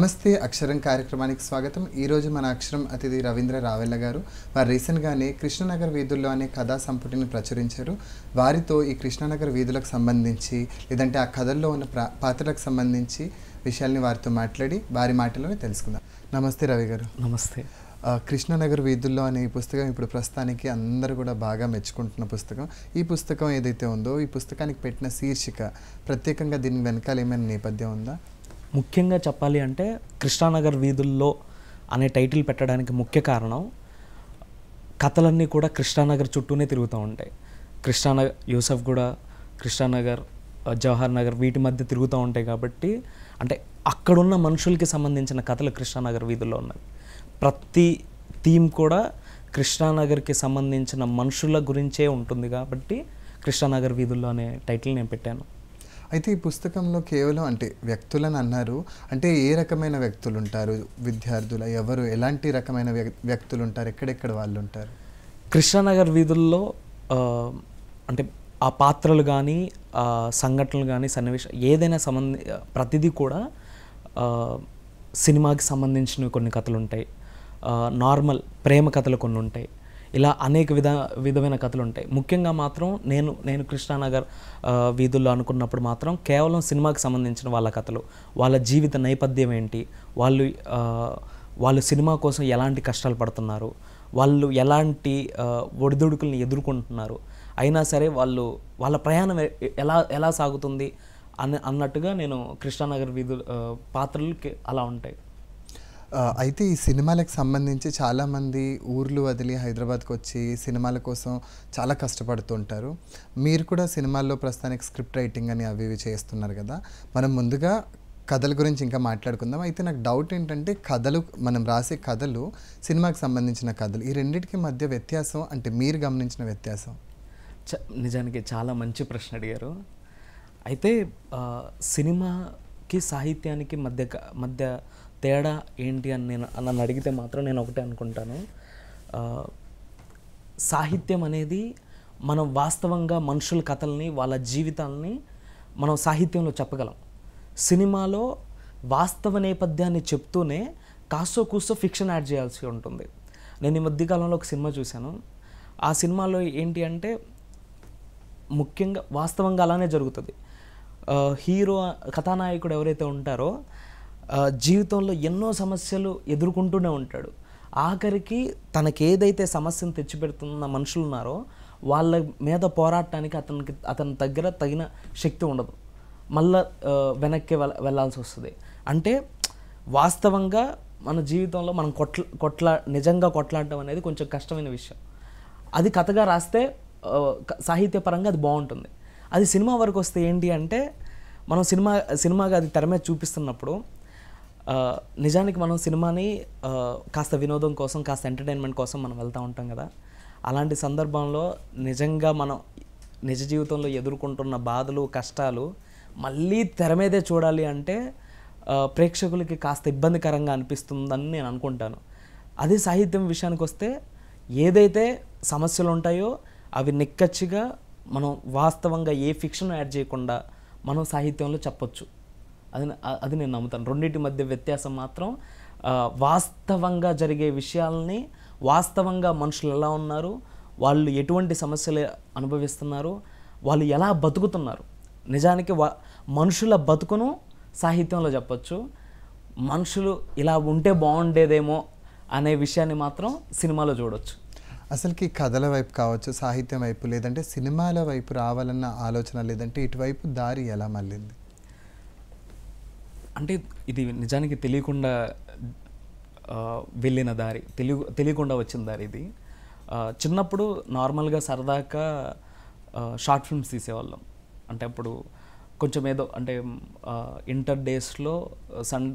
నమస్తే అక్షరం కార్యక్రమానికి స్వాగతం ఈరోజు మన అక్షరం అతిథి రవీంద్ర రావెల్ల గారు వారు రీసెంట్గానే కృష్ణనగర్ వీధుల్లో అనే కథా సంపుటిని ప్రచురించారు వారితో ఈ కృష్ణనగర్ వీధులకు సంబంధించి లేదంటే ఆ కథల్లో ఉన్న పాత్రలకు సంబంధించి విషయాల్ని వారితో మాట్లాడి వారి మాటలను తెలుసుకుందాం నమస్తే రవి గారు నమస్తే కృష్ణనగర్ వీధుల్లో అనే ఈ పుస్తకం ఇప్పుడు ప్రస్తుతానికి అందరూ కూడా బాగా మెచ్చుకుంటున్న పుస్తకం ఈ పుస్తకం ఏదైతే ఉందో ఈ పుస్తకానికి పెట్టిన శీర్షిక ప్రత్యేకంగా దీని వెనకాల ఏమైనా నేపథ్యం ఉందా ముఖ్యంగా చెప్పాలి అంటే కృష్ణానగర్ వీధుల్లో అనే టైటిల్ పెట్టడానికి ముఖ్య కారణం కథలన్నీ కూడా కృష్ణానగర్ చుట్టూనే తిరుగుతూ ఉంటాయి కృష్ణానగర్ యూసఫ్ కూడా కృష్ణానగర్ జవహర్ నగర్ వీటి మధ్య తిరుగుతూ ఉంటాయి కాబట్టి అంటే అక్కడున్న మనుషులకి సంబంధించిన కథలు కృష్ణానగర్ వీధుల్లో ఉన్నాయి ప్రతి థీమ్ కూడా కృష్ణానగర్కి సంబంధించిన మనుషుల గురించే ఉంటుంది కాబట్టి కృష్ణానగర్ వీధుల్లో అనే టైటిల్ నేను పెట్టాను అయితే ఈ పుస్తకంలో కేవలం అంటే వ్యక్తులను అన్నారు అంటే ఏ రకమైన వ్యక్తులు ఉంటారు విద్యార్థులు ఎవరు ఎలాంటి రకమైన వ్యక్తులు ఉంటారు ఎక్కడెక్కడ వాళ్ళు ఉంటారు కృష్ణానగర్ వీధుల్లో అంటే ఆ పాత్రలు కానీ సంఘటనలు కానీ సన్నివేశ ఏదైనా సంబంధి ప్రతిదీ కూడా సినిమాకి సంబంధించిన కొన్ని కథలు ఉంటాయి నార్మల్ ప్రేమ కథలు కొన్ని ఉంటాయి ఇలా అనేక విధ విధమైన కథలు ఉంటాయి ముఖ్యంగా మాత్రం నేను నేను కృష్ణానగర్ వీధుల్లో అనుకున్నప్పుడు మాత్రం కేవలం సినిమాకి సంబంధించిన వాళ్ళ కథలు వాళ్ళ జీవిత నేపథ్యం ఏంటి వాళ్ళు వాళ్ళు సినిమా కోసం ఎలాంటి కష్టాలు పడుతున్నారు వాళ్ళు ఎలాంటి ఒడిదుడుకుల్ని ఎదుర్కొంటున్నారు అయినా సరే వాళ్ళు వాళ్ళ ప్రయాణం ఎలా ఎలా సాగుతుంది అన్న అన్నట్టుగా నేను కృష్ణానగర్ వీధు పాత్రలు అలా ఉంటాయి అయితే ఈ సినిమాలకు సంబంధించి చాలామంది ఊర్లు వదిలి హైదరాబాద్కి వచ్చి సినిమాల కోసం చాలా కష్టపడుతుంటారు మీరు కూడా సినిమాల్లో ప్రస్తుతానికి స్క్రిప్ట్ రైటింగ్ అని అవి ఇవి చేస్తున్నారు కదా మనం ముందుగా కథల గురించి ఇంకా మాట్లాడుకుందాం అయితే నాకు డౌట్ ఏంటంటే కథలు మనం రాసే కథలు సినిమాకి సంబంధించిన కథలు ఈ రెండింటికి మధ్య వ్యత్యాసం అంటే మీరు గమనించిన వ్యత్యాసం నిజానికి చాలా మంచి ప్రశ్న అడిగారు అయితే సినిమాకి సాహిత్యానికి మధ్య మధ్య తేడా ఏంటి అని నేను నన్ను అడిగితే మాత్రం నేను ఒకటే అనుకుంటాను సాహిత్యం అనేది మనం వాస్తవంగా మనుషుల కథల్ని వాళ్ళ జీవితాలని మనం సాహిత్యంలో చెప్పగలం సినిమాలో వాస్తవ నేపథ్యాన్ని చెప్తూనే కాసో కూసో ఫిక్షన్ యాడ్ చేయాల్సి ఉంటుంది నేను ఈ మధ్యకాలంలో ఒక సినిమా చూశాను ఆ సినిమాలో ఏంటి అంటే ముఖ్యంగా వాస్తవంగా అలానే జరుగుతుంది హీరో కథానాయకుడు ఎవరైతే ఉంటారో జీవితంలో ఎన్నో సమస్యలు ఎదుర్కొంటూనే ఉంటాడు ఆఖరికి తనకేదైతే సమస్యను తెచ్చిపెడుతున్న మనుషులు ఉన్నారో వాళ్ళ మీద పోరాడటానికి అతనికి అతని దగ్గర తగిన శక్తి ఉండదు మళ్ళా వెనక్కి వెళ్ళాల్సి వస్తుంది అంటే వాస్తవంగా మన జీవితంలో మనం కొట్ల కొట్లా నిజంగా కొట్లాడటం అనేది కొంచెం కష్టమైన విషయం అది కథగా రాస్తే సాహిత్యపరంగా అది బాగుంటుంది అది సినిమా వరకు వస్తే ఏంటి అంటే మనం సినిమా సినిమాగా అది తెర మీద చూపిస్తున్నప్పుడు నిజానికి మనం సినిమాని కాస్త వినోదం కోసం కాస్త ఎంటర్టైన్మెంట్ కోసం మనం వెళ్తూ ఉంటాం కదా అలాంటి సందర్భంలో నిజంగా మనం నిజ జీవితంలో ఎదుర్కొంటున్న బాధలు కష్టాలు మళ్ళీ తెర మీదే చూడాలి అంటే ప్రేక్షకులకి కాస్త ఇబ్బందికరంగా అనిపిస్తుందని నేను అనుకుంటాను అదే సాహిత్యం విషయానికి వస్తే ఏదైతే సమస్యలు ఉంటాయో అవి నిక్కచ్చిగా మనం వాస్తవంగా ఏ ఫిక్షన్ యాడ్ చేయకుండా మనం సాహిత్యంలో చెప్పొచ్చు అది అది నేను నమ్ముతాను రెండింటి మధ్య వ్యత్యాసం మాత్రం వాస్తవంగా జరిగే విషయాలని వాస్తవంగా మనుషులు ఎలా ఉన్నారు వాళ్ళు ఎటువంటి సమస్యలు అనుభవిస్తున్నారు వాళ్ళు ఎలా బతుకుతున్నారు నిజానికి వా మనుషుల బతుకును సాహిత్యంలో చెప్పచ్చు మనుషులు ఇలా ఉంటే బాగుండేదేమో అనే విషయాన్ని మాత్రం సినిమాలో చూడవచ్చు అసలుకి కథల వైపు కావచ్చు సాహిత్యం వైపు లేదంటే సినిమాల వైపు రావాలన్న ఆలోచన లేదంటే ఇటువైపు దారి ఎలా మళ్ళింది అంటే ఇది నిజానికి తెలియకుండా వెళ్ళిన దారి తెలియ తెలియకుండా వచ్చిన దారి ఇది చిన్నప్పుడు నార్మల్గా సరదాగా షార్ట్ ఫిల్మ్స్ తీసేవాళ్ళం అంటే అప్పుడు కొంచెం ఏదో అంటే ఇంటర్ డేస్లో సన్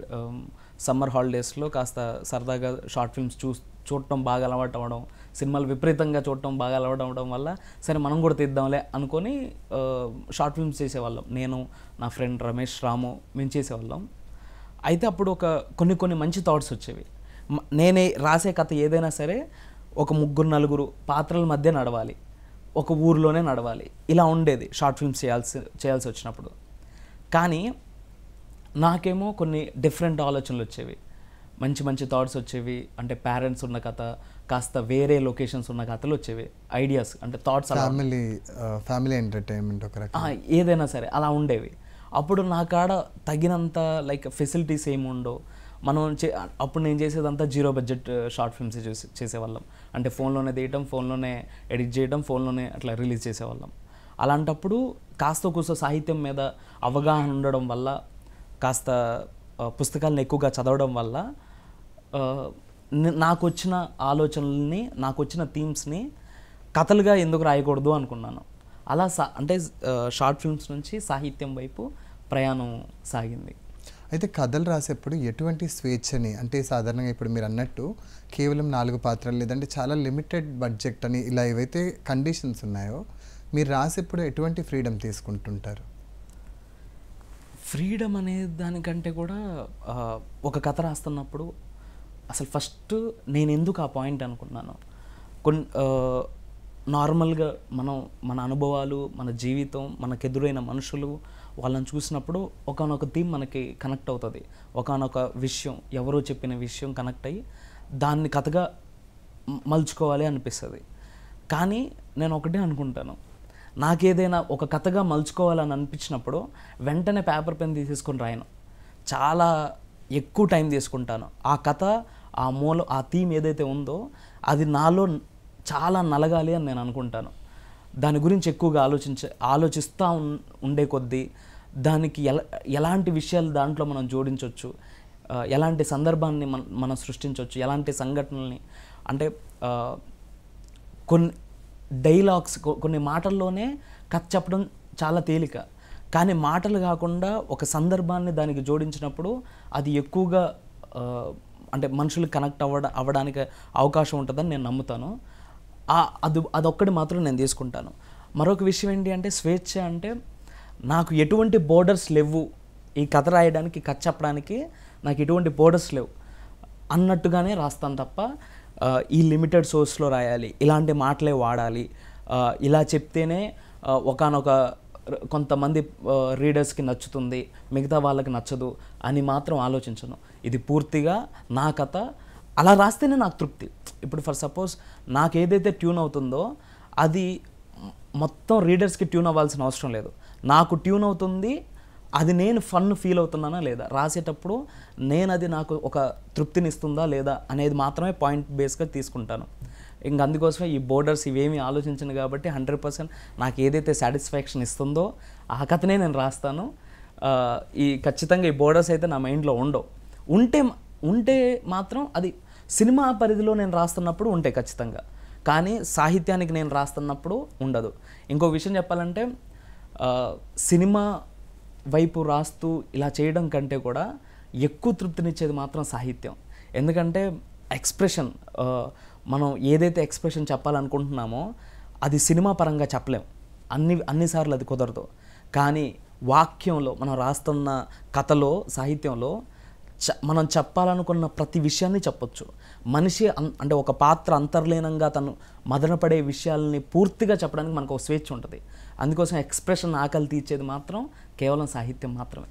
సమ్మర్ హాలిడేస్లో కాస్త సరదాగా షార్ట్ ఫిల్మ్స్ చూ చూడటం బాగా అలవాటు అవ్వడం సినిమాలు విపరీతంగా చూడటం బాగా అలవడం వల్ల సరే మనం కూడా తీద్దాంలే అనుకొని షార్ట్ ఫిల్మ్స్ చేసేవాళ్ళం నేను నా ఫ్రెండ్ రమేష్ రాము మేము చేసేవాళ్ళం అయితే అప్పుడు ఒక కొన్ని కొన్ని మంచి థాట్స్ వచ్చేవి నేనే రాసే కథ ఏదైనా సరే ఒక ముగ్గురు నలుగురు పాత్రల మధ్య నడవాలి ఒక ఊర్లోనే నడవాలి ఇలా ఉండేది షార్ట్ ఫిల్మ్స్ చేయాల్సి చేయాల్సి వచ్చినప్పుడు కానీ నాకేమో కొన్ని డిఫరెంట్ ఆలోచనలు వచ్చేవి మంచి మంచి థాట్స్ వచ్చేవి అంటే పేరెంట్స్ ఉన్న కథ కాస్త వేరే లొకేషన్స్ ఉన్న కథలు వచ్చేవి ఐడియాస్ అంటే థాట్స్ ఫ్యామిలీ ఫ్యామిలీ ఎంటర్టైన్మెంట్ ఒక ఏదైనా సరే అలా ఉండేవి అప్పుడు నా కాడ తగినంత లైక్ ఫెసిలిటీస్ ఏమి ఉండవు మనం చే అప్పుడు నేను చేసేదంతా జీరో బడ్జెట్ షార్ట్ ఫిల్మ్స్ చేసే చేసేవాళ్ళం అంటే ఫోన్లోనే తీయటం ఫోన్లోనే ఎడిట్ చేయటం ఫోన్లోనే అట్లా రిలీజ్ చేసేవాళ్ళం అలాంటప్పుడు కాస్త కూస్త సాహిత్యం మీద అవగాహన ఉండడం వల్ల కాస్త పుస్తకాలను ఎక్కువగా చదవడం వల్ల నాకు వచ్చిన ఆలోచనల్ని నాకు వచ్చిన థీమ్స్ని కథలుగా ఎందుకు రాయకూడదు అనుకున్నాను అలా సా అంటే షార్ట్ ఫిల్మ్స్ నుంచి సాహిత్యం వైపు ప్రయాణం సాగింది అయితే కథలు రాసేప్పుడు ఎటువంటి స్వేచ్ఛని అంటే సాధారణంగా ఇప్పుడు మీరు అన్నట్టు కేవలం నాలుగు పాత్రలు లేదంటే చాలా లిమిటెడ్ బడ్జెట్ అని ఇలా ఏవైతే కండిషన్స్ ఉన్నాయో మీరు రాసేప్పుడు ఎటువంటి ఫ్రీడమ్ తీసుకుంటుంటారు ఫ్రీడమ్ అనే దానికంటే కూడా ఒక కథ రాస్తున్నప్పుడు అసలు ఫస్ట్ నేను ఎందుకు ఆ పాయింట్ అనుకున్నాను కొన్ని నార్మల్గా మనం మన అనుభవాలు మన జీవితం మనకు ఎదురైన మనుషులు వాళ్ళని చూసినప్పుడు ఒకనొక థీమ్ మనకి కనెక్ట్ అవుతుంది ఒకనొక విషయం ఎవరో చెప్పిన విషయం కనెక్ట్ అయ్యి దాన్ని కథగా మలుచుకోవాలి అనిపిస్తుంది కానీ నేను ఒకటే అనుకుంటాను నాకేదైనా ఒక కథగా మలుచుకోవాలని అనిపించినప్పుడు వెంటనే పేపర్ పెన్ తీసేసుకొని రాయను చాలా ఎక్కువ టైం తీసుకుంటాను ఆ కథ ఆ మూల ఆ థీమ్ ఏదైతే ఉందో అది నాలో చాలా నలగాలి అని నేను అనుకుంటాను దాని గురించి ఎక్కువగా ఆలోచించ ఆలోచిస్తూ ఉండే కొద్దీ దానికి ఎలా ఎలాంటి విషయాలు దాంట్లో మనం జోడించవచ్చు ఎలాంటి సందర్భాన్ని మనం మనం సృష్టించవచ్చు ఎలాంటి సంఘటనల్ని అంటే కొన్ని డైలాగ్స్ కొన్ని మాటల్లోనే కథ చెప్పడం చాలా తేలిక కానీ మాటలు కాకుండా ఒక సందర్భాన్ని దానికి జోడించినప్పుడు అది ఎక్కువగా అంటే మనుషులు కనెక్ట్ అవ్వ అవ్వడానికి అవకాశం ఉంటుందని నేను నమ్ముతాను అది అదొక్కటి మాత్రం నేను తీసుకుంటాను మరొక విషయం ఏంటి అంటే స్వేచ్ఛ అంటే నాకు ఎటువంటి బోర్డర్స్ లేవు ఈ కథ రాయడానికి కథ చెప్పడానికి నాకు ఎటువంటి బోర్డర్స్ లేవు అన్నట్టుగానే రాస్తాను తప్ప ఈ లిమిటెడ్ సోర్స్లో రాయాలి ఇలాంటి మాటలే వాడాలి ఇలా చెప్తేనే ఒకనొక కొంతమంది రీడర్స్కి నచ్చుతుంది మిగతా వాళ్ళకి నచ్చదు అని మాత్రం ఆలోచించను ఇది పూర్తిగా నా కథ అలా రాస్తేనే నాకు తృప్తి ఇప్పుడు ఫర్ సపోజ్ నాకు ఏదైతే ట్యూన్ అవుతుందో అది మొత్తం రీడర్స్కి ట్యూన్ అవ్వాల్సిన అవసరం లేదు నాకు ట్యూన్ అవుతుంది అది నేను ఫన్ ఫీల్ అవుతున్నానా లేదా రాసేటప్పుడు నేను అది నాకు ఒక తృప్తినిస్తుందా లేదా అనేది మాత్రమే పాయింట్ బేస్గా తీసుకుంటాను ఇంక అందుకోసమే ఈ బోర్డర్స్ ఇవేమీ ఆలోచించను కాబట్టి హండ్రెడ్ పర్సెంట్ నాకు ఏదైతే సాటిస్ఫాక్షన్ ఇస్తుందో ఆ కథనే నేను రాస్తాను ఈ ఖచ్చితంగా ఈ బోర్డర్స్ అయితే నా మైండ్లో ఉండవు ఉంటే ఉంటే మాత్రం అది సినిమా పరిధిలో నేను రాస్తున్నప్పుడు ఉంటాయి ఖచ్చితంగా కానీ సాహిత్యానికి నేను రాస్తున్నప్పుడు ఉండదు ఇంకో విషయం చెప్పాలంటే సినిమా వైపు రాస్తూ ఇలా చేయడం కంటే కూడా ఎక్కువ తృప్తినిచ్చేది మాత్రం సాహిత్యం ఎందుకంటే ఎక్స్ప్రెషన్ మనం ఏదైతే ఎక్స్ప్రెషన్ చెప్పాలనుకుంటున్నామో అది సినిమా పరంగా చెప్పలేం అన్ని అన్నిసార్లు అది కుదరదు కానీ వాక్యంలో మనం రాస్తున్న కథలో సాహిత్యంలో చ మనం చెప్పాలనుకున్న ప్రతి విషయాన్ని చెప్పొచ్చు మనిషి అంటే ఒక పాత్ర అంతర్లీనంగా తను మదనపడే విషయాలని పూర్తిగా చెప్పడానికి మనకు ఒక స్వేచ్ఛ ఉంటుంది అందుకోసం ఎక్స్ప్రెషన్ ఆకలి తీర్చేది మాత్రం కేవలం సాహిత్యం మాత్రమే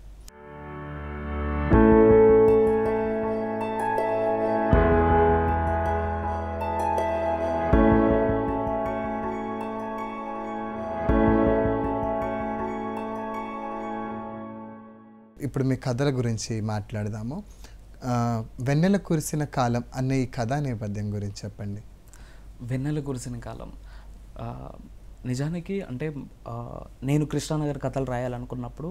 ఇప్పుడు మీ కథల గురించి మాట్లాడదాము వెన్నెల కురిసిన కాలం అనే ఈ కథ నేపథ్యం గురించి చెప్పండి వెన్నెల కురిసిన కాలం నిజానికి అంటే నేను కృష్ణానగర్ కథలు రాయాలనుకున్నప్పుడు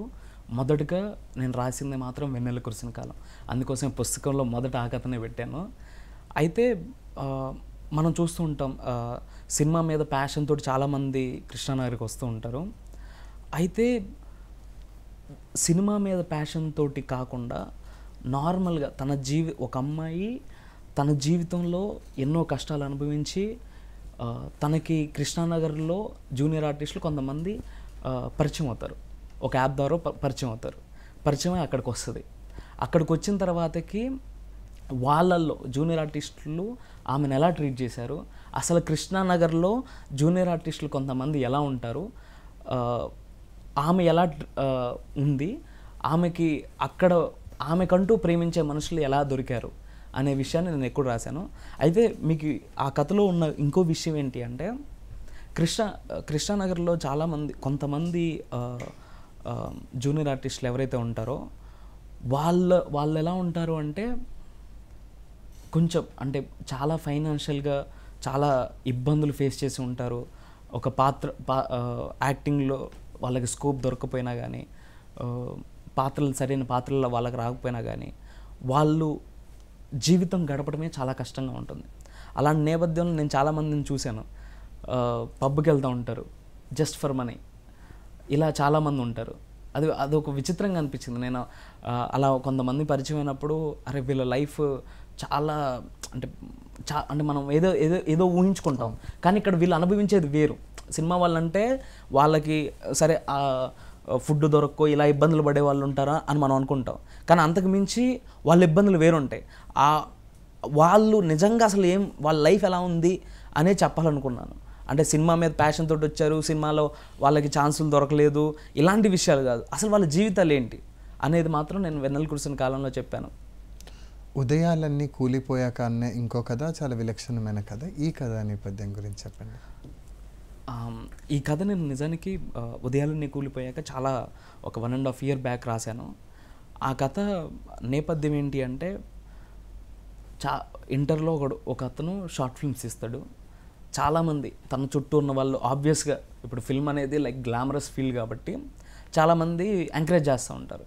మొదటగా నేను రాసింది మాత్రం వెన్నెల కురిసిన కాలం అందుకోసం పుస్తకంలో మొదట ఆ కథనే పెట్టాను అయితే మనం చూస్తూ ఉంటాం సినిమా మీద ప్యాషన్ తోటి చాలామంది కృష్ణానగర్కి వస్తూ ఉంటారు అయితే సినిమా మీద ప్యాషన్ తోటి కాకుండా నార్మల్గా తన జీవి ఒక అమ్మాయి తన జీవితంలో ఎన్నో కష్టాలు అనుభవించి తనకి కృష్ణానగర్లో జూనియర్ ఆర్టిస్టులు కొంతమంది పరిచయం అవుతారు ఒక యాప్ ద్వారా పరిచయం అవుతారు పరిచయం అక్కడికి వస్తుంది అక్కడికి వచ్చిన తర్వాతకి వాళ్ళల్లో జూనియర్ ఆర్టిస్టులు ఆమెను ఎలా ట్రీట్ చేశారు అసలు కృష్ణానగర్లో జూనియర్ ఆర్టిస్టులు కొంతమంది ఎలా ఉంటారు ఆమె ఎలా ఉంది ఆమెకి అక్కడ ఆమెకంటూ ప్రేమించే మనుషులు ఎలా దొరికారు అనే విషయాన్ని నేను ఎక్కువ రాశాను అయితే మీకు ఆ కథలో ఉన్న ఇంకో విషయం ఏంటి అంటే కృష్ణ కృష్ణానగర్లో చాలామంది కొంతమంది జూనియర్ ఆర్టిస్టులు ఎవరైతే ఉంటారో వాళ్ళ వాళ్ళు ఎలా ఉంటారు అంటే కొంచెం అంటే చాలా ఫైనాన్షియల్గా చాలా ఇబ్బందులు ఫేస్ చేసి ఉంటారు ఒక పాత్ర పా యాక్టింగ్లో వాళ్ళకి స్కోప్ దొరకపోయినా కానీ పాత్రలు సరైన పాత్రలు వాళ్ళకి రాకపోయినా కానీ వాళ్ళు జీవితం గడపడమే చాలా కష్టంగా ఉంటుంది అలాంటి నేపథ్యంలో నేను చాలామందిని చూశాను పబ్కి వెళ్తూ ఉంటారు జస్ట్ ఫర్ మనీ ఇలా చాలామంది ఉంటారు అది అది ఒక విచిత్రంగా అనిపించింది నేను అలా కొంతమంది పరిచయం అయినప్పుడు అరే వీళ్ళ లైఫ్ చాలా అంటే చా అంటే మనం ఏదో ఏదో ఏదో ఊహించుకుంటాం కానీ ఇక్కడ వీళ్ళు అనుభవించేది వేరు సినిమా వాళ్ళంటే వాళ్ళకి సరే ఫుడ్ దొరక్కో ఇలా ఇబ్బందులు పడే వాళ్ళు ఉంటారా అని మనం అనుకుంటాం కానీ అంతకు మించి వాళ్ళ ఇబ్బందులు వేరుంటాయి ఆ వాళ్ళు నిజంగా అసలు ఏం వాళ్ళ లైఫ్ ఎలా ఉంది అనే చెప్పాలనుకున్నాను అంటే సినిమా మీద ప్యాషన్ తోటి వచ్చారు సినిమాలో వాళ్ళకి ఛాన్సులు దొరకలేదు ఇలాంటి విషయాలు కాదు అసలు వాళ్ళ జీవితాలు ఏంటి అనేది మాత్రం నేను వెన్నెల కురిసిన కాలంలో చెప్పాను ఉదయాలన్నీ కూలిపోయాక ఇంకో కథ చాలా విలక్షణమైన కథ ఈ కథ నేపథ్యం గురించి చెప్పండి ఈ కథ నేను నిజానికి ఉదయాలన్నీ కూలిపోయాక చాలా ఒక one and half year back రాశాను ఆ కథ నేపథ్యం ఏంటి అంటే చా ఇంటర్లో ఒక ఒక అతను షార్ట్ ఫిల్మ్స్ ఇస్తాడు చాలామంది తన చుట్టూ ఉన్న వాళ్ళు ఆబ్వియస్గా ఇప్పుడు ఫిల్మ్ అనేది లైక్ గ్లామరస్ ఫీల్ కాబట్టి చాలామంది ఎంకరేజ్ చేస్తూ ఉంటారు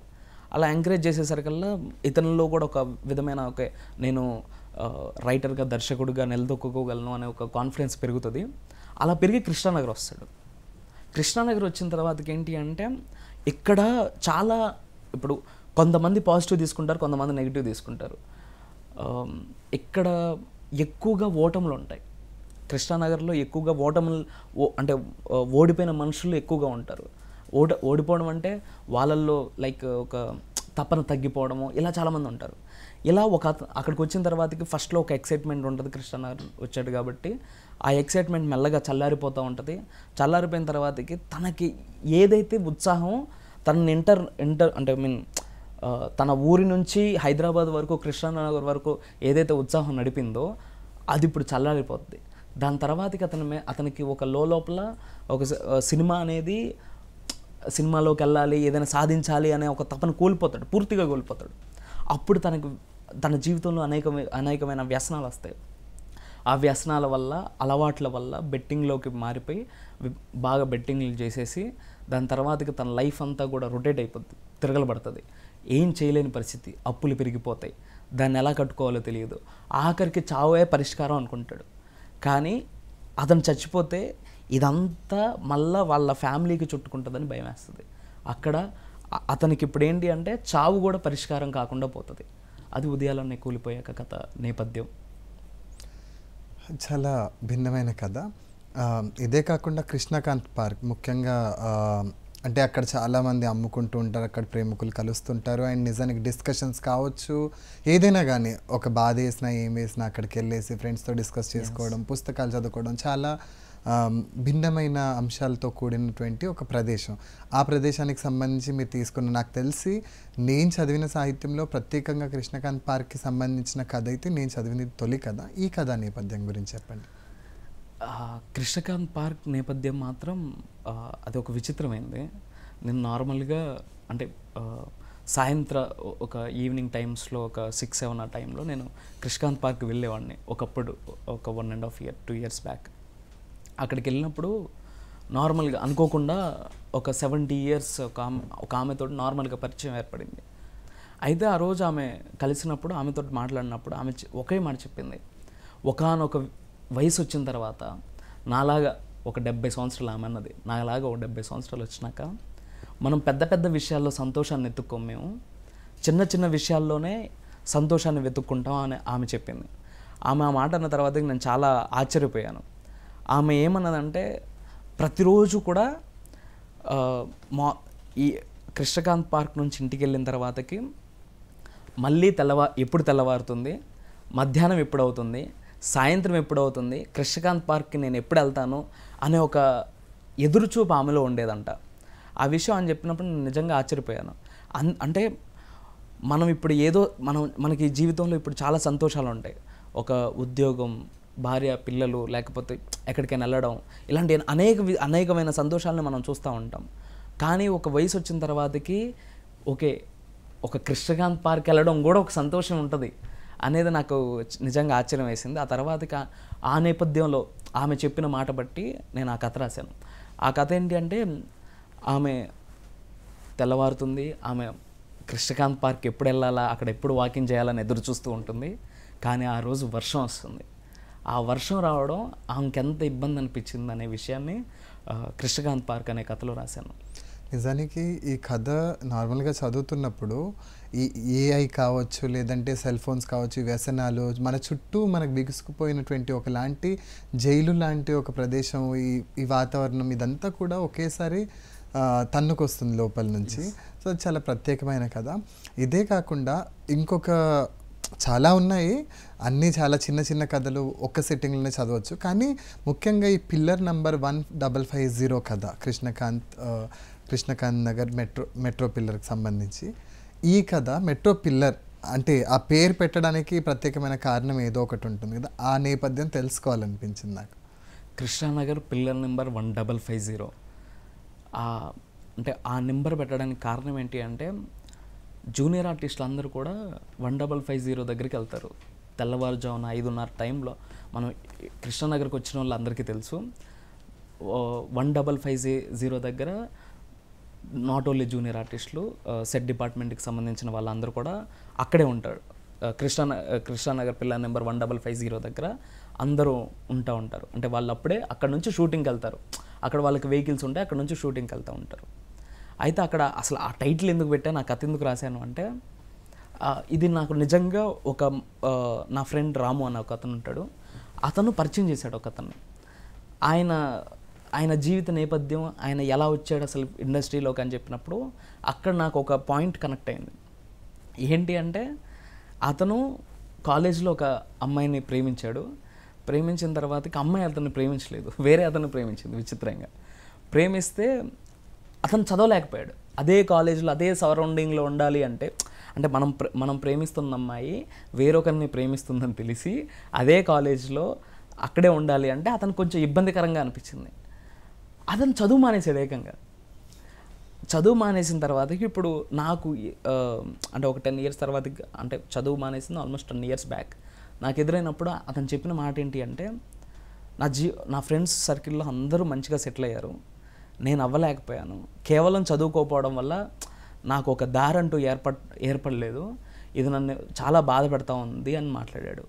అలా ఎంకరేజ్ చేసేసరికల్లా ఇతనిలో కూడా ఒక విధమైన ఓకే నేను రైటర్గా దర్శకుడిగా నిలదొక్కుకోగలను అనే ఒక కాన్ఫిడెన్స్ పెరుగుతుంది అలా పెరిగి కృష్ణానగర్ వస్తాడు కృష్ణానగర్ వచ్చిన తర్వాత ఏంటి అంటే ఇక్కడ చాలా ఇప్పుడు కొంతమంది పాజిటివ్ తీసుకుంటారు కొంతమంది నెగిటివ్ తీసుకుంటారు ఇక్కడ ఎక్కువగా ఓటములు ఉంటాయి కృష్ణానగర్లో ఎక్కువగా ఓటములు అంటే ఓడిపోయిన మనుషులు ఎక్కువగా ఉంటారు ఓట ఓడిపోవడం అంటే వాళ్ళల్లో లైక్ ఒక తపన తగ్గిపోవడము ఇలా చాలామంది ఉంటారు ఇలా ఒక అక్కడికి వచ్చిన తర్వాతకి ఫస్ట్లో ఒక ఎక్సైట్మెంట్ ఉంటుంది కృష్ణానగర్ వచ్చాడు కాబట్టి ఆ ఎక్సైట్మెంట్ మెల్లగా చల్లారిపోతూ ఉంటుంది చల్లారిపోయిన తర్వాతకి తనకి ఏదైతే ఉత్సాహం తన ఇంటర్ ఇంటర్ అంటే ఐ మీన్ తన ఊరి నుంచి హైదరాబాద్ వరకు కృష్ణానగర్ వరకు ఏదైతే ఉత్సాహం నడిపిందో అది ఇప్పుడు చల్లారిపోతుంది దాని తర్వాతకి అతని అతనికి ఒక లోపల ఒక సినిమా అనేది సినిమాలోకి వెళ్ళాలి ఏదైనా సాధించాలి అనే ఒక తపన కోల్పోతాడు పూర్తిగా కోల్పోతాడు అప్పుడు తనకి తన జీవితంలో అనేక అనేకమైన వ్యసనాలు వస్తాయి ఆ వ్యసనాల వల్ల అలవాట్ల వల్ల బెట్టింగ్లోకి మారిపోయి బాగా బెట్టింగ్లు చేసేసి దాని తర్వాతకి తన లైఫ్ అంతా కూడా రొటేట్ అయిపోద్ది తిరగలబడుతుంది ఏం చేయలేని పరిస్థితి అప్పులు పెరిగిపోతాయి దాన్ని ఎలా కట్టుకోవాలో తెలియదు ఆఖరికి చావే పరిష్కారం అనుకుంటాడు కానీ అతను చచ్చిపోతే ఇదంతా మళ్ళా వాళ్ళ ఫ్యామిలీకి చుట్టుకుంటుందని భయం వేస్తుంది అక్కడ అతనికి ఇప్పుడు ఏంటి అంటే చావు కూడా పరిష్కారం కాకుండా పోతుంది అది ఉదయాలన్నీ కూలిపోయాక కథ నేపథ్యం చాలా భిన్నమైన కథ ఇదే కాకుండా కృష్ణకాంత్ పార్క్ ముఖ్యంగా అంటే అక్కడ చాలామంది అమ్ముకుంటూ ఉంటారు అక్కడ ప్రేమికులు కలుస్తుంటారు అండ్ నిజానికి డిస్కషన్స్ కావచ్చు ఏదైనా కానీ ఒక బాధ వేసినా ఏం వేసినా అక్కడికి వెళ్ళేసి ఫ్రెండ్స్తో డిస్కస్ చేసుకోవడం పుస్తకాలు చదువుకోవడం చాలా భిన్నమైన అంశాలతో కూడినటువంటి ఒక ప్రదేశం ఆ ప్రదేశానికి సంబంధించి మీరు తీసుకున్న నాకు తెలిసి నేను చదివిన సాహిత్యంలో ప్రత్యేకంగా కృష్ణకాంత్ పార్క్కి సంబంధించిన కథ అయితే నేను చదివిన తొలి కథ ఈ కథ నేపథ్యం గురించి చెప్పండి కృష్ణకాంత్ పార్క్ నేపథ్యం మాత్రం అది ఒక విచిత్రమైంది నేను నార్మల్గా అంటే సాయంత్ర ఒక ఈవినింగ్ టైమ్స్లో ఒక సిక్స్ సెవెన్ ఆ టైంలో నేను కృష్ణకాంత్ పార్క్ వెళ్ళేవాడిని ఒకప్పుడు ఒక one and half year two years back అక్కడికి వెళ్ళినప్పుడు నార్మల్గా అనుకోకుండా ఒక సెవెంటీ ఇయర్స్ ఒక ఆమె ఒక ఆమెతో నార్మల్గా పరిచయం ఏర్పడింది అయితే ఆ రోజు ఆమె కలిసినప్పుడు ఆమెతో మాట్లాడినప్పుడు ఆమె ఒకే మాట చెప్పింది ఒకనొక వయసు వచ్చిన తర్వాత నాలాగా ఒక డెబ్బై సంవత్సరాలు ఆమె అన్నది నాలాగా ఒక డెబ్బై సంవత్సరాలు వచ్చినాక మనం పెద్ద పెద్ద విషయాల్లో సంతోషాన్ని ఎత్తుక్కోం మేము చిన్న చిన్న విషయాల్లోనే సంతోషాన్ని వెతుక్కుంటాం అని ఆమె చెప్పింది ఆమె ఆ మాట అన్న తర్వాత నేను చాలా ఆశ్చర్యపోయాను ఆమె ఏమన్నదంటే ప్రతిరోజు కూడా మా ఈ కృష్ణకాంత్ పార్క్ నుంచి ఇంటికి వెళ్ళిన తర్వాతకి మళ్ళీ తెల్లవా ఎప్పుడు తెల్లవారుతుంది మధ్యాహ్నం ఎప్పుడు అవుతుంది సాయంత్రం ఎప్పుడు అవుతుంది కృష్ణకాంత్ పార్క్కి నేను ఎప్పుడు వెళ్తాను అనే ఒక ఎదురుచూపు ఆమెలో ఉండేదంట ఆ విషయం అని చెప్పినప్పుడు నేను నిజంగా ఆశ్చర్యపోయాను అన్ అంటే మనం ఇప్పుడు ఏదో మనం మనకి జీవితంలో ఇప్పుడు చాలా సంతోషాలు ఉంటాయి ఒక ఉద్యోగం భార్య పిల్లలు లేకపోతే ఎక్కడికైనా వెళ్ళడం ఇలాంటి అనేక అనేకమైన సంతోషాలను మనం చూస్తూ ఉంటాం కానీ ఒక వయసు వచ్చిన తర్వాతకి ఓకే ఒక కృష్ణకాంత్ పార్క్ వెళ్ళడం కూడా ఒక సంతోషం ఉంటుంది అనేది నాకు నిజంగా ఆశ్చర్యం వేసింది ఆ తర్వాత ఆ నేపథ్యంలో ఆమె చెప్పిన మాట బట్టి నేను ఆ కథ రాశాను ఆ కథ ఏంటి అంటే ఆమె తెల్లవారుతుంది ఆమె కృష్ణకాంత్ పార్క్ ఎప్పుడు వెళ్ళాలా అక్కడ ఎప్పుడు వాకింగ్ చేయాలని ఎదురు చూస్తూ ఉంటుంది కానీ ఆ రోజు వర్షం వస్తుంది ఆ వర్షం రావడం ఆమెకెంత ఇబ్బంది అనిపించింది అనే విషయాన్ని కృష్ణకాంత్ పార్క్ అనే కథలో రాశాను నిజానికి ఈ కథ నార్మల్గా చదువుతున్నప్పుడు ఈ ఏఐ కావచ్చు లేదంటే సెల్ ఫోన్స్ కావచ్చు వ్యసనాలు మన చుట్టూ మనకు బిగుసుకుపోయినటువంటి ఒకలాంటి జైలు లాంటి ఒక ప్రదేశం ఈ ఈ వాతావరణం ఇదంతా కూడా ఒకేసారి తన్నుకొస్తుంది లోపల నుంచి సో చాలా ప్రత్యేకమైన కథ ఇదే కాకుండా ఇంకొక చాలా ఉన్నాయి అన్నీ చాలా చిన్న చిన్న కథలు ఒక్క సెట్టింగ్లోనే చదవచ్చు కానీ ముఖ్యంగా ఈ pillar number one double five zero కథ కృష్ణకాంత్ కృష్ణకాంత్ నగర్ మెట్రో మెట్రో పిల్లర్కి సంబంధించి ఈ కథ మెట్రో పిల్లర్ అంటే ఆ పేరు పెట్టడానికి ప్రత్యేకమైన కారణం ఏదో ఒకటి ఉంటుంది కదా ఆ నేపథ్యం తెలుసుకోవాలనిపించింది నాకు Krishnanagar pillar number one double five zero అంటే ఆ నెంబర్ పెట్టడానికి కారణం ఏంటి అంటే జూనియర్ ఆర్టిస్టులు అందరూ కూడా వన్ డబల్ ఫైవ్ జీరో దగ్గరికి వెళ్తారు తెల్లవారుజామున ఐదున్నర టైంలో మనం కృష్ణానగర్కి వచ్చిన వాళ్ళు అందరికీ తెలుసు one double five G zero దగ్గర నాట్ ఓన్లీ జూనియర్ ఆర్టిస్టులు సెట్ డిపార్ట్మెంట్కి సంబంధించిన వాళ్ళందరూ కూడా అక్కడే ఉంటారు Krishna Krishnanagar pillar number one double five zero దగ్గర అందరూ ఉంటా ఉంటారు అంటే వాళ్ళు అప్పుడే అక్కడ నుంచి షూటింగ్కి వెళ్తారు అక్కడ వాళ్ళకి వెహికల్స్ ఉంటాయి అక్కడ నుంచి షూటింగ్కి వెళ్తూ ఉంటారు అయితే అక్కడ అసలు ఆ టైటిల్ ఎందుకు పెట్టాను నాకు కథ ఎందుకు రాశాను అంటే ఇది నాకు నిజంగా ఒక నా ఫ్రెండ్ రాము అనే ఒక అతను ఉంటాడు అతను పరిచయం చేశాడు ఒక అతన్ని ఆయన ఆయన జీవిత నేపథ్యం ఆయన ఎలా వచ్చాడు అసలు ఇండస్ట్రీలోకి అని చెప్పినప్పుడు అక్కడ నాకు ఒక పాయింట్ కనెక్ట్ అయింది ఏంటి అంటే అతను కాలేజీలో ఒక అమ్మాయిని ప్రేమించాడు ప్రేమించిన తర్వాతకి అమ్మాయి అతన్ని ప్రేమించలేదు వేరే అతను ప్రేమించింది విచిత్రంగా ప్రేమిస్తే అతను చదవలేకపోయాడు అదే కాలేజీలో అదే సరౌండింగ్లో ఉండాలి అంటే అంటే మనం మనం ప్రేమిస్తున్న అమ్మాయి వేరొకరిని ప్రేమిస్తుందని తెలిసి అదే కాలేజీలో అక్కడే ఉండాలి అంటే అతను కొంచెం ఇబ్బందికరంగా అనిపించింది అతను చదువు మానేసాడు ఏకంగా చదువు మానేసిన తర్వాత ఇప్పుడు నాకు అంటే ఒక టెన్ ఇయర్స్ తర్వాత అంటే చదువు మానేసింది ఆల్మోస్ట్ టెన్ ఇయర్స్ బ్యాక్ నాకు ఎదురైనప్పుడు అతను చెప్పిన మాట ఏంటి అంటే నా జీ నా ఫ్రెండ్స్ సర్కిల్లో అందరూ మంచిగా సెటిల్ అయ్యారు నేను అవ్వలేకపోయాను కేవలం చదువుకోకపోవడం వల్ల నాకు ఒక దారంటూ ఏర్ప ఏర్పడలేదు ఇది నన్ను చాలా బాధ పెడతా ఉంది అని మాట్లాడాడు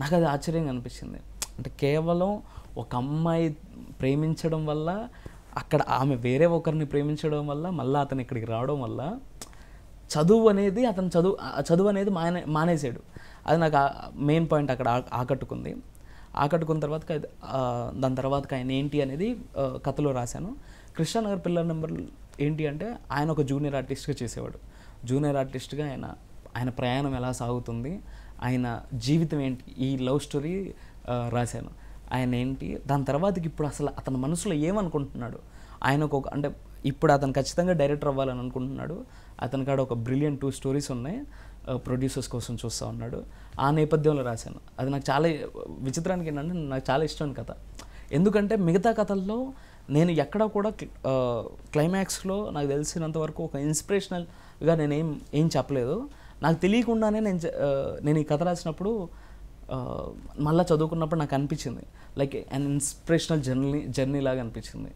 నాకు అది ఆశ్చర్యంగా అనిపించింది అంటే కేవలం ఒక అమ్మాయి ప్రేమించడం వల్ల అక్కడ ఆమె వేరే ఒకరిని ప్రేమించడం వల్ల మళ్ళీ అతను ఇక్కడికి రావడం వల్ల చదువు అనేది అతను చదువు చదువు అనేది మానే మానేసాడు అది నాకు మెయిన్ పాయింట్ అక్కడ ఆకట్టుకుంది ఆకట్టుకున్న తర్వాత దాని తర్వాత ఆయన ఏంటి అనేది కథలో రాశాను కృష్ణానగర్ పిల్లల నెంబర్ ఏంటి అంటే ఆయన ఒక జూనియర్ ఆర్టిస్ట్గా చేసేవాడు జూనియర్ ఆర్టిస్ట్గా ఆయన ఆయన ప్రయాణం ఎలా సాగుతుంది ఆయన జీవితం ఏంటి ఈ లవ్ స్టోరీ రాశాను ఆయన ఏంటి దాని తర్వాతకి ఇప్పుడు అసలు అతని మనసులో ఏమనుకుంటున్నాడు ఆయనకు ఒక అంటే ఇప్పుడు అతను ఖచ్చితంగా డైరెక్టర్ అవ్వాలని అనుకుంటున్నాడు అతని కాడ ఒక బ్రిలియంట్ టూ స్టోరీస్ ఉన్నాయి ప్రొడ్యూసర్స్ కోసం చూస్తూ ఉన్నాడు ఆ నేపథ్యంలో రాశాను అది నాకు చాలా విచిత్రానికి ఏంటంటే నాకు చాలా ఇష్టం కథ ఎందుకంటే మిగతా కథల్లో నేను ఎక్కడ కూడా క్లైమాక్స్లో నాకు తెలిసినంత వరకు ఒక ఇన్స్పిరేషనల్గా నేనేం ఏం చెప్పలేదు నాకు తెలియకుండానే నేను నేను ఈ కథ రాసినప్పుడు మళ్ళీ చదువుకున్నప్పుడు నాకు అనిపించింది like an inspirational journey journey లాగా అనిపించింది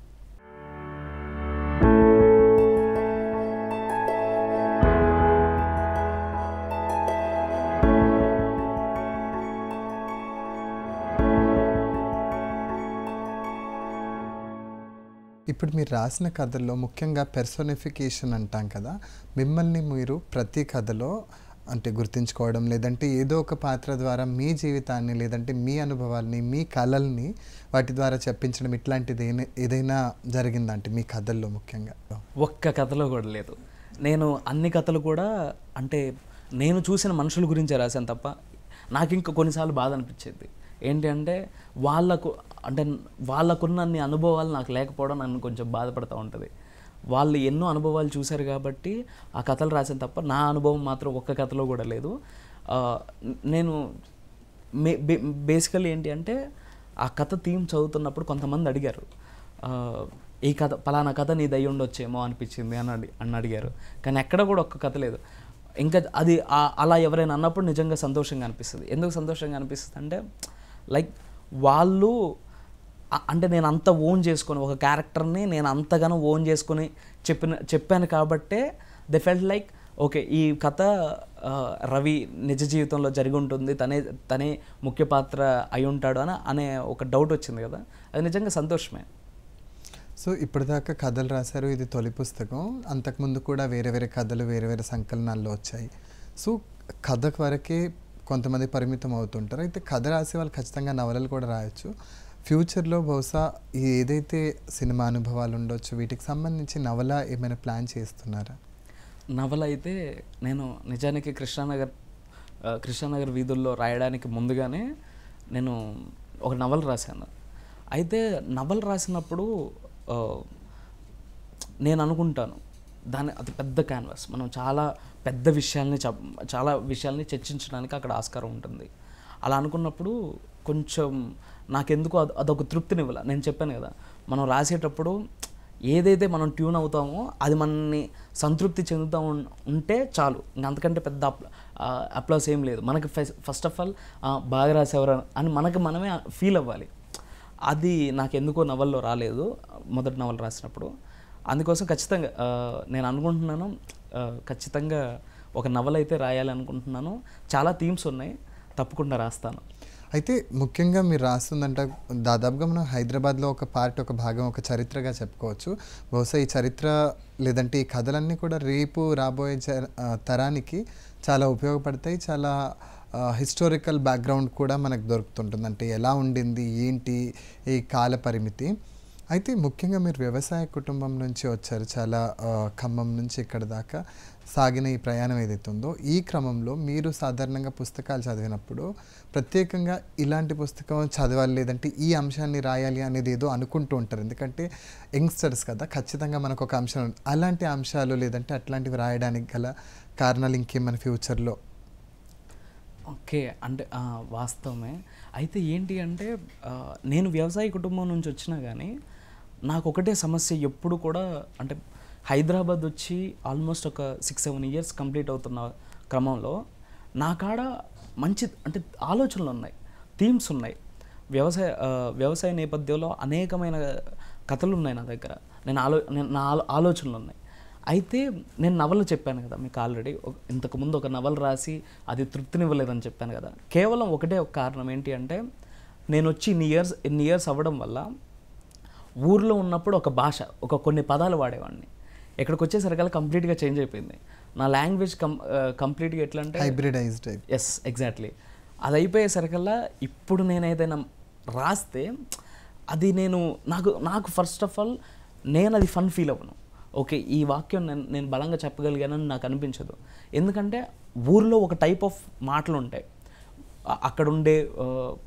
ఇప్పుడు మీరు రాసిన కథల్లో ముఖ్యంగా పెర్సోనిఫికేషన్ అంటాం కదా మిమ్మల్ని మీరు ప్రతి కథలో అంటే గుర్తించుకోవడం లేదంటే ఏదో ఒక పాత్ర ద్వారా మీ జీవితాన్ని లేదంటే మీ అనుభవాల్ని మీ కళల్ని వాటి ద్వారా చెప్పించడం ఇట్లాంటిది ఏదైనా జరిగిందంటే మీ కథల్లో ముఖ్యంగా ఒక్క కథలో కూడా లేదు నేను అన్ని కథలు కూడా అంటే నేను చూసిన మనుషుల గురించే రాశాను తప్ప నాకు ఇంకా కొన్నిసార్లు బాధ అనిపించేది ఏంటి అంటే వాళ్ళకు అంటే వాళ్ళకున్నన్ని అనుభవాలు నాకు లేకపోవడం నన్ను కొంచెం బాధపడుతూ ఉంటుంది వాళ్ళు ఎన్నో అనుభవాలు చూశారు కాబట్టి ఆ కథలు రాసిన తప్ప నా అనుభవం మాత్రం ఒక్క కథలో కూడా లేదు నేను బేసికల్ ఏంటి అంటే ఆ కథ థీమ్ చదువుతున్నప్పుడు కొంతమంది అడిగారు ఈ కథ పలానా కథ నీ అయి ఉండొచ్చేమో అనిపించింది అని అడి అని అడిగారు కానీ ఎక్కడ కూడా ఒక్క కథ లేదు ఇంకా అది అలా ఎవరైనా అన్నప్పుడు నిజంగా సంతోషంగా అనిపిస్తుంది ఎందుకు సంతోషంగా అనిపిస్తుంది అంటే లైక్ వాళ్ళు అంటే నేను అంత ఓన్ చేసుకుని ఒక క్యారెక్టర్ని నేను అంతగానో ఓన్ చేసుకుని చెప్పిన చెప్పాను కాబట్టే దే ఫెల్ట్ లైక్ ఓకే ఈ కథ రవి నిజ జీవితంలో జరిగి ఉంటుంది తనే తనే ముఖ్య పాత్ర అయి ఉంటాడు అని అనే ఒక డౌట్ వచ్చింది కదా అది నిజంగా సంతోషమే సో ఇప్పటిదాకా కథలు రాశారు ఇది తొలి పుస్తకం అంతకుముందు కూడా వేరే వేరే కథలు వేరే వేరే సంకలనాల్లో వచ్చాయి సో కథ వరకే కొంతమంది పరిమితం అవుతుంటారు అయితే కథ రాసే వాళ్ళు ఖచ్చితంగా నవలలు కూడా రాయొచ్చు ఫ్యూచర్లో బహుశా ఏదైతే సినిమా అనుభవాలు ఉండొచ్చు వీటికి సంబంధించి నవల ఏమైనా ప్లాన్ చేస్తున్నారా నవల అయితే నేను నిజానికి కృష్ణానగర్ కృష్ణానగర్ వీధుల్లో రాయడానికి ముందుగానే నేను ఒక నవల రాశాను అయితే నవల రాసినప్పుడు నేను అనుకుంటాను దాని అది పెద్ద క్యాన్వాస్ మనం చాలా పెద్ద విషయాల్ని చాలా విషయాల్ని చర్చించడానికి అక్కడ ఆస్కారం ఉంటుంది అలా అనుకున్నప్పుడు కొంచెం నాకెందుకు అదొక తృప్తినివ్వాల నేను చెప్పాను కదా మనం రాసేటప్పుడు ఏదైతే మనం ట్యూన్ అవుతామో అది మనల్ని సంతృప్తి చెందుతా ఉంటే చాలు అంతకంటే పెద్ద అప్లాస్ ఏం లేదు మనకి ఫస్ట్ ఆఫ్ ఆల్ బాగా రాసేవారు అని మనకి మనమే ఫీల్ అవ్వాలి అది నాకు ఎందుకో నవల్లో రాలేదు మొదటి నవల్ రాసినప్పుడు అందుకోసం ఖచ్చితంగా నేను అనుకుంటున్నాను ఖచ్చితంగా ఒక నవల్ అయితే రాయాలి అనుకుంటున్నాను చాలా థీమ్స్ ఉన్నాయి తప్పకుండా రాస్తాను అయితే ముఖ్యంగా మీరు రాస్తుందంట దాదాపుగా మనం హైదరాబాద్లో ఒక పార్ట్ ఒక భాగం ఒక చరిత్రగా చెప్పుకోవచ్చు బహుశా ఈ చరిత్ర లేదంటే ఈ కథలన్నీ కూడా రేపు రాబోయే తరానికి చాలా ఉపయోగపడతాయి చాలా హిస్టారికల్ బ్యాక్గ్రౌండ్ కూడా మనకు దొరుకుతుంటుంది అంటే ఎలా ఉండింది ఏంటి ఈ కాల పరిమితి అయితే ముఖ్యంగా మీరు వ్యవసాయ కుటుంబం నుంచి వచ్చారు చాలా ఖమ్మం నుంచి ఇక్కడ దాకా సాగిన ఈ ప్రయాణం ఏదైతే ఉందో ఈ క్రమంలో మీరు సాధారణంగా పుస్తకాలు చదివినప్పుడు ప్రత్యేకంగా ఇలాంటి పుస్తకం చదవాలి లేదంటే ఈ అంశాన్ని రాయాలి అనేది ఏదో అనుకుంటూ ఉంటారు ఎందుకంటే యంగ్స్టర్స్ కదా ఖచ్చితంగా మనకు ఒక అంశం అలాంటి అంశాలు లేదంటే అట్లాంటివి రాయడానికి గల కారణాలు ఇంకేమైనా ఫ్యూచర్లో ఓకే అంటే వాస్తవమే అయితే ఏంటి అంటే నేను వ్యవసాయ కుటుంబం నుంచి వచ్చినా కానీ నాకు ఒకటే సమస్య ఎప్పుడు కూడా అంటే హైదరాబాద్ వచ్చి ఆల్మోస్ట్ ఒక సిక్స్ సెవెన్ ఇయర్స్ కంప్లీట్ అవుతున్న క్రమంలో నా కాడ మంచి అంటే ఆలోచనలు ఉన్నాయి థీమ్స్ ఉన్నాయి వ్యవసాయ వ్యవసాయ నేపథ్యంలో అనేకమైన కథలు ఉన్నాయి నా దగ్గర నేను ఆలో నేను నా ఆలోచనలు ఉన్నాయి అయితే నేను నవలు చెప్పాను కదా మీకు ఆల్రెడీ ఇంతకుముందు ఒక నవలు రాసి అది తృప్తినివ్వలేదని చెప్పాను కదా కేవలం ఒకటే ఒక కారణం ఏంటి అంటే నేను వచ్చి ఇన్ని ఇయర్స్ ఇన్ని ఇయర్స్ అవ్వడం వల్ల ఊర్లో ఉన్నప్పుడు ఒక భాష ఒక కొన్ని పదాలు వాడేవాడిని ఇక్కడికి వచ్చేసరికల్లా కంప్లీట్గా చేంజ్ అయిపోయింది నా లాంగ్వేజ్ కం కంప్లీట్గా ఎట్లా అంటే హైబ్రిడైజ్డ్ ఎస్ ఎగ్జాక్ట్లీ అది అయిపోయేసరికల్లా ఇప్పుడు నేను ఏదైనా రాస్తే అది నేను నాకు నాకు ఫస్ట్ ఆఫ్ ఆల్ నేను అది ఫన్ ఫీల్ అవ్వను ఓకే ఈ వాక్యం నేను నేను బలంగా చెప్పగలిగానని నాకు అనిపించదు ఎందుకంటే ఊర్లో ఒక టైప్ ఆఫ్ మాటలు ఉంటాయి అక్కడ ఉండే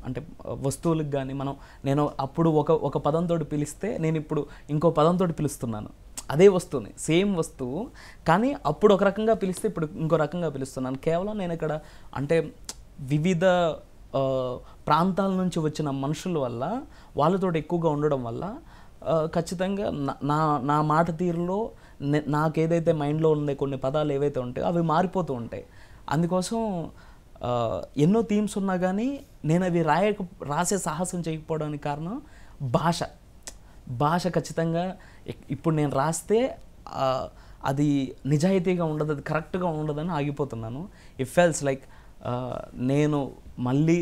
అంటే వస్తువులకు కానీ మనం నేను అప్పుడు ఒక ఒక పదంతో పిలిస్తే నేను ఇప్పుడు ఇంకో పదంతో పిలుస్తున్నాను అదే వస్తువుని సేమ్ వస్తువు కానీ అప్పుడు ఒక రకంగా పిలిస్తే ఇప్పుడు ఇంకో రకంగా పిలుస్తున్నాను కేవలం నేను ఇక్కడ అంటే వివిధ ప్రాంతాల నుంచి వచ్చిన మనుషుల వల్ల వాళ్ళతో ఎక్కువగా ఉండడం వల్ల ఖచ్చితంగా నా నా మాట తీరులో నాకేదైతే మైండ్లో ఉండే కొన్ని పదాలు ఏవైతే ఉంటాయో అవి మారిపోతూ ఉంటాయి అందుకోసం ఎన్నో థీమ్స్ ఉన్నా కానీ నేను అవి రాయక రాసే సాహసం చేయకపోవడానికి కారణం భాష భాష ఖచ్చితంగా ఇప్పుడు నేను రాస్తే అది నిజాయితీగా ఉండదు అది కరెక్ట్గా ఉండదని ఆగిపోతున్నాను ఇట్ ఫెల్స్ లైక్ నేను మళ్ళీ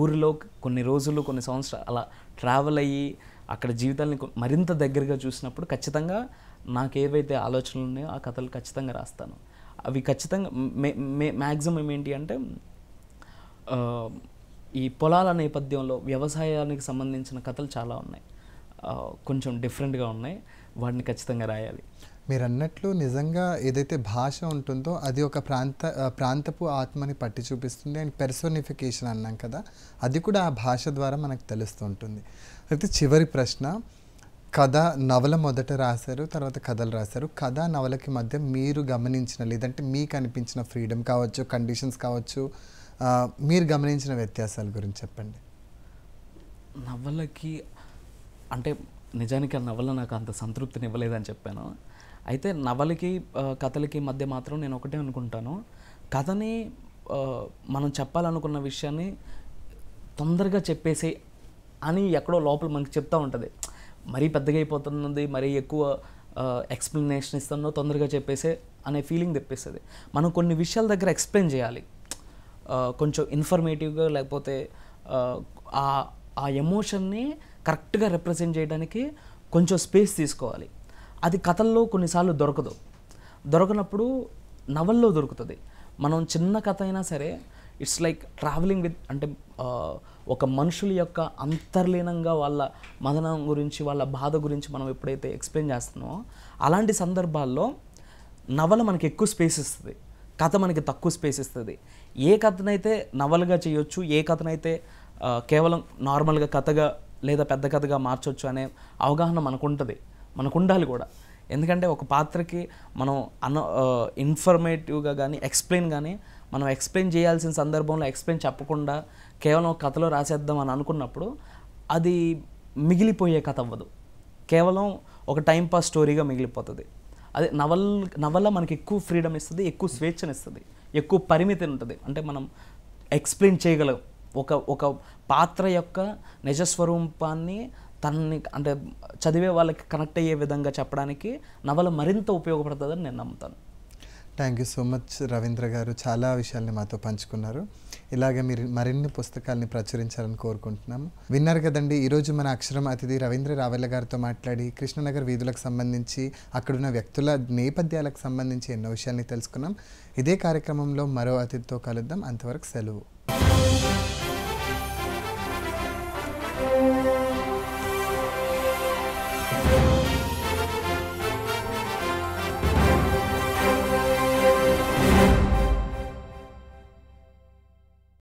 ఊరిలో కొన్ని రోజులు కొన్ని సంవత్సరాలు అలా ట్రావెల్ అయ్యి అక్కడ జీవితాన్ని మరింత దగ్గరగా చూసినప్పుడు ఖచ్చితంగా నాకు ఏవైతే ఆలోచనలు ఉన్నాయో ఆ కథలు ఖచ్చితంగా రాస్తాను అవి ఖచ్చితంగా మే మ్యాక్సిమం ఏంటి అంటే ఈ పొలాల నేపథ్యంలో వ్యవసాయానికి సంబంధించిన కథలు చాలా ఉన్నాయి కొంచెం డిఫరెంట్గా ఉన్నాయి వాటిని ఖచ్చితంగా రాయాలి మీరు అన్నట్లు నిజంగా ఏదైతే భాష ఉంటుందో అది ఒక ప్రాంత ప్రాంతపు ఆత్మని పట్టి చూపిస్తుంది అండ్ పెర్సోనిఫికేషన్ అన్నాం కదా అది కూడా ఆ భాష ద్వారా మనకు తెలుస్తూ ఉంటుంది అయితే చివరి ప్రశ్న కథ నవల మొదట రాశారు తర్వాత కథలు రాశారు కథ నవలకి మధ్య మీరు గమనించిన లేదంటే మీకు అనిపించిన ఫ్రీడమ్ కావచ్చు కండిషన్స్ కావచ్చు మీరు గమనించిన వ్యత్యాసాల గురించి చెప్పండి నవలకి అంటే నిజానికి ఆ నవల నాకు అంత సంతృప్తిని ఇవ్వలేదని చెప్పాను అయితే నవలకి కథలకి మధ్య మాత్రం నేను ఒకటే అనుకుంటాను కథని మనం చెప్పాలనుకున్న విషయాన్ని తొందరగా చెప్పేసి అని ఎక్కడో లోపల మనకి చెప్తూ ఉంటుంది మరీ పెద్దగా అయిపోతున్నది మరీ ఎక్కువ ఎక్స్ప్లెనేషన్ ఇస్తానో తొందరగా చెప్పేసే అనే ఫీలింగ్ తెప్పేస్తుంది మనం కొన్ని విషయాల దగ్గర ఎక్స్ప్లెయిన్ చేయాలి కొంచెం ఇన్ఫర్మేటివ్గా లేకపోతే ఆ ఎమోషన్ని కరెక్ట్గా రిప్రజెంట్ చేయడానికి కొంచెం స్పేస్ తీసుకోవాలి అది కథల్లో కొన్నిసార్లు దొరకదు దొరకనప్పుడు నవల్లో దొరుకుతుంది మనం చిన్న కథ అయినా సరే ఇట్స్ లైక్ ట్రావెలింగ్ విత్ అంటే ఒక మనుషుల యొక్క అంతర్లీనంగా వాళ్ళ మదనం గురించి వాళ్ళ బాధ గురించి మనం ఎప్పుడైతే ఎక్స్ప్లెయిన్ చేస్తున్నామో అలాంటి సందర్భాల్లో నవల మనకి ఎక్కువ స్పేస్ ఇస్తుంది కథ మనకి తక్కువ స్పేస్ ఇస్తుంది ఏ కథనైతే నవలుగా చేయొచ్చు ఏ కథనైతే కేవలం నార్మల్గా కథగా లేదా పెద్ద కథగా మార్చొచ్చు అనే అవగాహన మనకుంటుంది మనకు ఉండాలి కూడా ఎందుకంటే ఒక పాత్రకి మనం అన ఇన్ఫర్మేటివ్గా కానీ ఎక్స్ప్లెయిన్ కానీ మనం ఎక్స్ప్లెయిన్ చేయాల్సిన సందర్భంలో ఎక్స్ప్లెయిన్ చెప్పకుండా కేవలం కథలో రాసేద్దాం అని అనుకున్నప్పుడు అది మిగిలిపోయే కథ అవ్వదు కేవలం ఒక టైంపాస్ స్టోరీగా మిగిలిపోతుంది అదే నవల్ నవల మనకి ఎక్కువ ఫ్రీడమ్ ఇస్తుంది ఎక్కువ స్వేచ్ఛనిస్తుంది ఎక్కువ పరిమితి ఉంటుంది అంటే మనం ఎక్స్ప్లెయిన్ చేయగలం ఒక ఒక పాత్ర యొక్క నిజస్వరూపాన్ని తనని అంటే చదివే వాళ్ళకి కనెక్ట్ అయ్యే విధంగా చెప్పడానికి నవల మరింత ఉపయోగపడుతుందని నేను నమ్ముతాను thank you so much Ravindra గారు చాలా విషయాల్ని మాతో పంచుకున్నారు ఇలాగే మీరు మరిన్ని పుస్తకాల్ని ప్రచురించాలని కోరుకుంటున్నాము విన్నారు కదండి ఈరోజు మన అక్షరం అతిథి రవీంద్ర రావెల్ల గారితో మాట్లాడి కృష్ణనగర్ వీధులకు సంబంధించి అక్కడున్న వ్యక్తుల నేపథ్యాలకు సంబంధించి ఎన్నో విషయాల్ని తెలుసుకున్నాం ఇదే కార్యక్రమంలో మరో అతిథితో కలుద్దాం అంతవరకు సెలవు